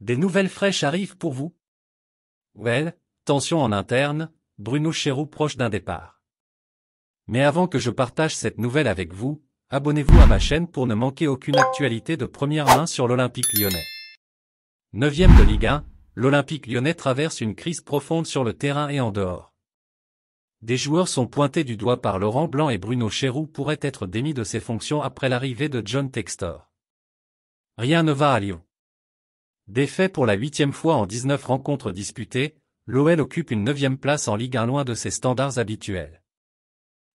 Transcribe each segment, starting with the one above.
Des nouvelles fraîches arrivent pour vous Well, tension en interne, Bruno Chéroux proche d'un départ. Mais avant que je partage cette nouvelle avec vous, abonnez-vous à ma chaîne pour ne manquer aucune actualité de première main sur l'Olympique lyonnais. 9e de Ligue 1, l'Olympique lyonnais traverse une crise profonde sur le terrain et en dehors. Des joueurs sont pointés du doigt par Laurent Blanc et Bruno Chéroux pourraient être démis de ses fonctions après l'arrivée de John Textor. Rien ne va à Lyon. Défait pour la huitième fois en 19 rencontres disputées, l'OL occupe une neuvième place en Ligue 1 loin de ses standards habituels.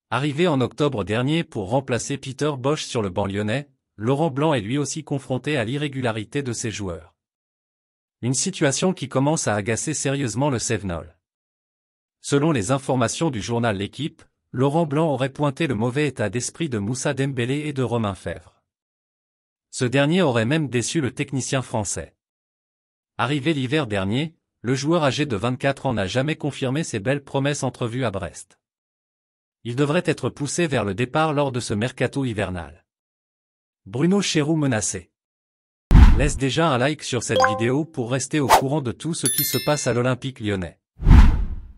Arrivé en octobre dernier pour remplacer Peter Bosch sur le banc lyonnais, Laurent Blanc est lui aussi confronté à l'irrégularité de ses joueurs. Une situation qui commence à agacer sérieusement le Sevenol. Selon les informations du journal L'équipe, Laurent Blanc aurait pointé le mauvais état d'esprit de Moussa Dembélé et de Romain Fèvre. Ce dernier aurait même déçu le technicien français. Arrivé l'hiver dernier, le joueur âgé de 24 ans n'a jamais confirmé ses belles promesses entrevues à Brest. Il devrait être poussé vers le départ lors de ce mercato hivernal. Bruno Chéroux menacé. Laisse déjà un like sur cette vidéo pour rester au courant de tout ce qui se passe à l'Olympique lyonnais.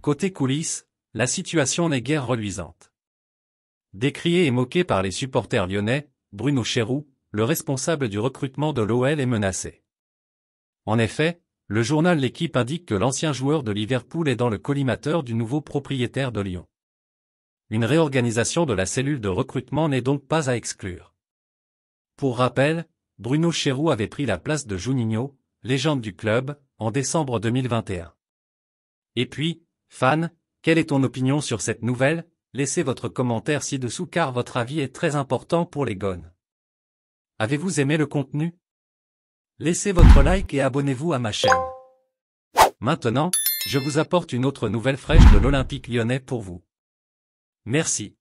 Côté coulisses, la situation n'est guère reluisante. Décrié et moqué par les supporters lyonnais, Bruno Chéroux, le responsable du recrutement de l'OL est menacé. En effet, le journal L'équipe indique que l'ancien joueur de Liverpool est dans le collimateur du nouveau propriétaire de Lyon. Une réorganisation de la cellule de recrutement n'est donc pas à exclure. Pour rappel, Bruno Chéroux avait pris la place de Juninho, légende du club, en décembre 2021. Et puis, fan, quelle est ton opinion sur cette nouvelle Laissez votre commentaire ci-dessous car votre avis est très important pour les gones. Avez-vous aimé le contenu Laissez votre like et abonnez-vous à ma chaîne. Maintenant, je vous apporte une autre nouvelle fraîche de l'Olympique lyonnais pour vous. Merci.